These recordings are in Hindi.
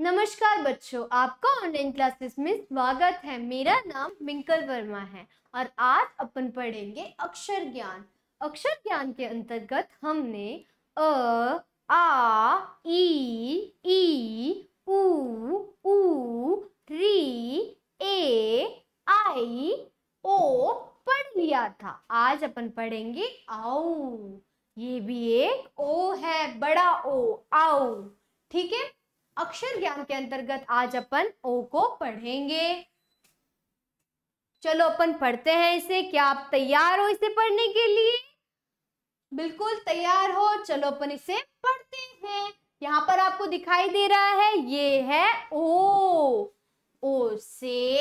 नमस्कार बच्चों आपका ऑनलाइन क्लासेस में स्वागत है मेरा नाम मिंकल वर्मा है और आज अपन पढ़ेंगे अक्षर ज्ञान अक्षर ज्ञान के अंतर्गत हमने अ आ ई ई उ ऊ री ए आई ओ पढ़ लिया था आज अपन पढ़ेंगे आओ ये भी एक ओ है बड़ा ओ आओ ठीक है अक्षर ज्ञान के अंतर्गत आज अपन ओ को पढ़ेंगे चलो अपन पढ़ते हैं इसे क्या आप तैयार हो इसे पढ़ने के लिए बिल्कुल तैयार हो चलो अपन इसे पढ़ते हैं यहाँ पर आपको दिखाई दे रहा है ये है ओ ओ से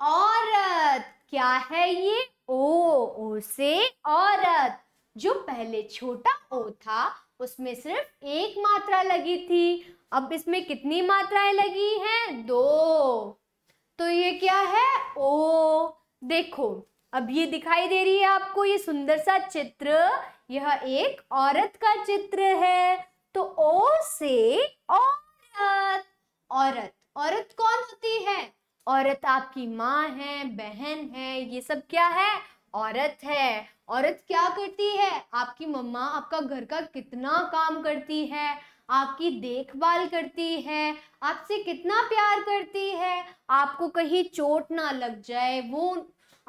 औरत क्या है ये ओ ओ से औरत जो पहले छोटा ओ था उसमें सिर्फ एक मात्रा लगी थी अब इसमें कितनी मात्राएं लगी हैं दो तो ये क्या है ओ देखो अब ये दिखाई दे रही है आपको ये सुंदर सा चित्र यह एक औरत का चित्र है तो ओ से औरत औरत औरत कौन होती है औरत आपकी माँ है बहन है ये सब क्या है औरत है औरत क्या करती है आपकी मम्मा आपका घर का कितना काम करती है आपकी देखभाल करती है आपसे कितना प्यार करती है आपको कहीं चोट ना लग जाए वो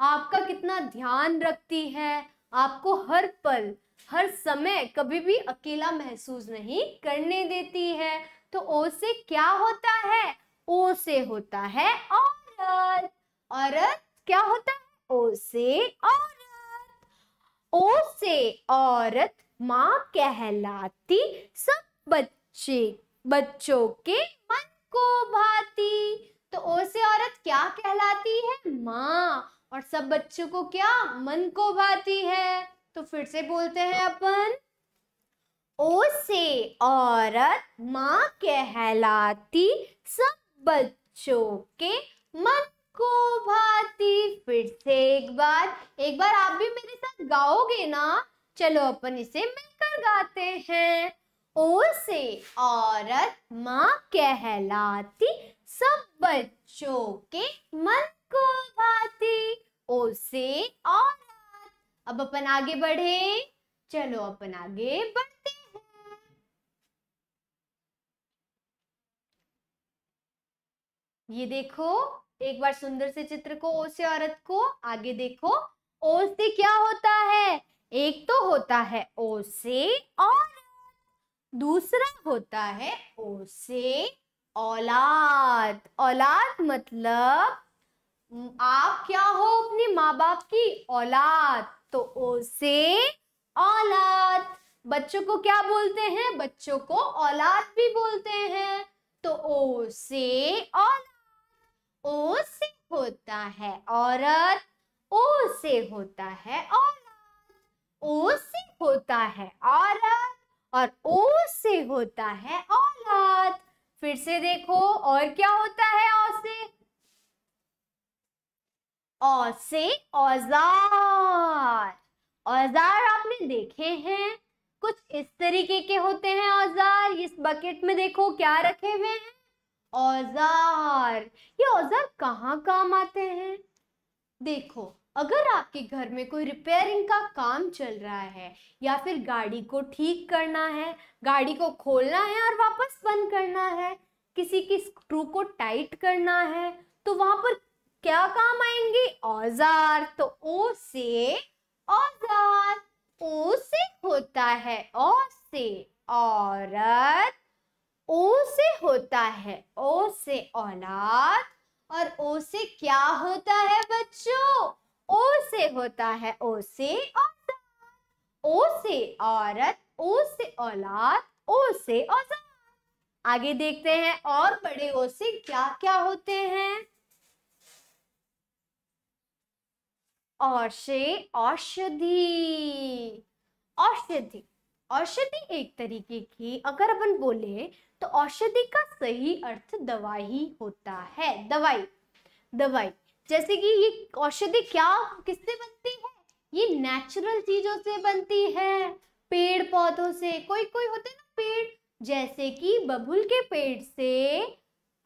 आपका कितना ध्यान रखती है आपको हर पल हर समय कभी भी अकेला महसूस नहीं करने देती है तो ओ से क्या होता है ओ से होता है औरत औरत क्या होता ओ से औरत ओ से औरत माँ कहलाती सब बच्चे बच्चों के मन को भाती तो ओ से औरत क्या कहलाती है माँ और सब बच्चों को क्या मन को भाती है तो फिर से बोलते हैं अपन ओ से औरत माँ कहलाती सब बच्चों के मन को भाती फिर से एक बार एक बार आप भी मेरे साथ गाओगे ना चलो अपन इसे मिलकर गाते हैं ओ से औरत माँ कहलाती सब बच्चों के मन को भाती ओ से औरत अब अपन आगे बढ़े चलो अपन आगे बढ़ते हैं ये देखो एक बार सुंदर से चित्र को ओ से औरत को आगे देखो ओ से क्या होता है एक तो होता है ओ से औरत दूसरा होता है ओ से औलाद औलाद मतलब आप क्या हो अपने माँ बाप की औलाद तो ओ से औलाद बच्चों को क्या बोलते हैं बच्चों को औलाद भी बोलते हैं तो ओ से औलाद ओ से होता है औरत ओ से होता है औरत ओ से होता है औरत और ओ से होता है औरत फिर से देखो और क्या होता है औ से औ से औजार औजार आपने देखे हैं कुछ इस तरीके के होते हैं औजार इस बकेट में देखो क्या रखे हुए हैं औजार ये औजार कहाँ काम आते हैं देखो अगर आपके घर में कोई रिपेयरिंग का काम चल रहा है या फिर गाड़ी को ठीक करना है गाड़ी को खोलना है और वापस बंद करना है किसी की स्क्रू को टाइट करना है तो वहां पर क्या काम आएंगे औजार तो ओ से औजार ओ से होता है औ से औरत ओ से होता है ओ से औलाद और ओ से क्या होता है बच्चों ओ से होता है ओ से औजाद ओ से औरत ओ से औलाद ओ से औजार आगे देखते हैं और बड़े ओ से क्या क्या होते हैं और से औषधि औषधि औषधि एक तरीके की अगर अपन बोले तो औषधि का सही अर्थ दवा ही होता है दवाई दवाई जैसे कि ये औषधि क्या किससे बनती है ये नेचुरल चीजों से बनती है पेड़ पौधों से कोई कोई होते ना पेड़ जैसे कि बबुल के पेड़ से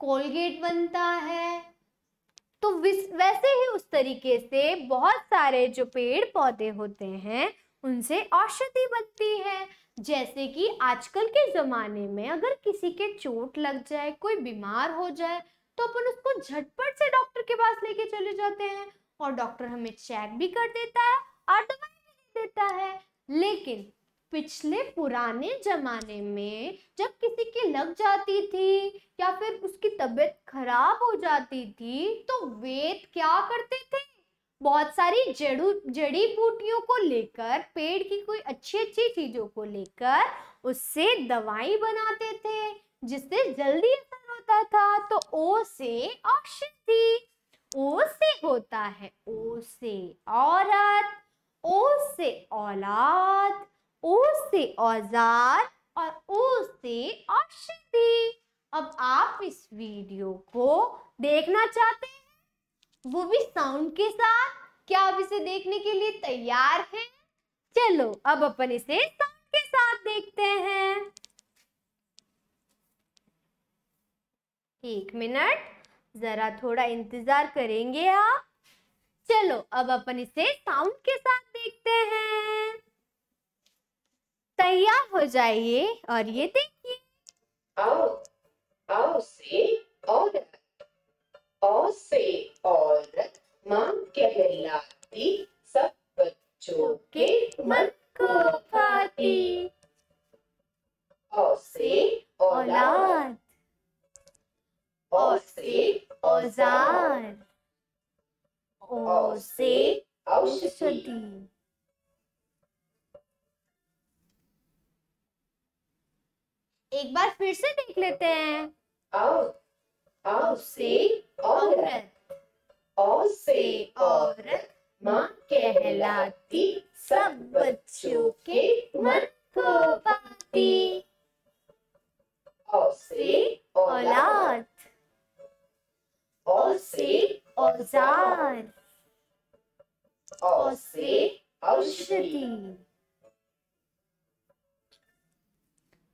कोलगेट बनता है तो वैसे ही उस तरीके से बहुत सारे जो पेड़ पौधे होते हैं उनसे औषधि बनती है जैसे कि आजकल के ज़माने में अगर किसी के चोट लग जाए कोई बीमार हो जाए तो अपन उसको झटपट से डॉक्टर के पास लेके चले जाते हैं और डॉक्टर हमें चेक भी कर देता है और दवाई भी देता है लेकिन पिछले पुराने जमाने में जब किसी की लग जाती थी या फिर उसकी तबीयत खराब हो जाती थी तो वेद क्या करते थे बहुत सारी जड़ू जड़ी बूटियों को लेकर पेड़ की कोई अच्छी अच्छी चीजों को लेकर उससे दवाई बनाते थे जिससे जल्दी असर होता था तो ओ से औषधि ओ से होता है ओ से औरत ओ से औलाद ओ से औजार और ओ से औषधि अब आप इस वीडियो को देखना चाहते हैं वो भी साउंड के साथ क्या आप इसे देखने के लिए तैयार हैं चलो अब अपन इसे साउंड के साथ देखते हैं एक मिनट जरा थोड़ा इंतजार करेंगे आप चलो अब अपन इसे साउंड के साथ देखते हैं तैयार हो जाइए और ये देखिए आओ आओ सी और से औरत माँ कहलाती सब बच्चों के मन को भाती से औलाद से औजार से औषधि एक बार फिर से देख लेते हैं औसे औरत औ से औरत माँ कहलाती सब बच्चों के मन को पाती औ से औलाद औ औजार औ औषधि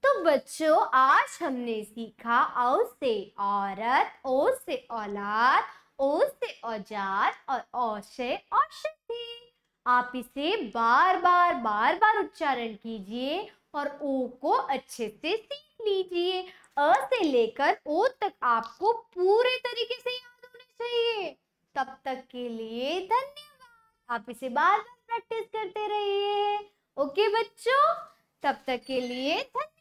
तो बच्चों आज हमने सीखा औ से औरत ओ से औलाद ओ से औजार और ओ से औषधि आप इसे बार बार बार बार उच्चारण कीजिए और ओ को अच्छे से सीख लीजिए अ से लेकर ओ तक आपको पूरे तरीके से याद होना चाहिए तब तक के लिए धन्यवाद आप इसे बार बार प्रैक्टिस करते रहिए ओके बच्चों तब तक के लिए धन्यवाद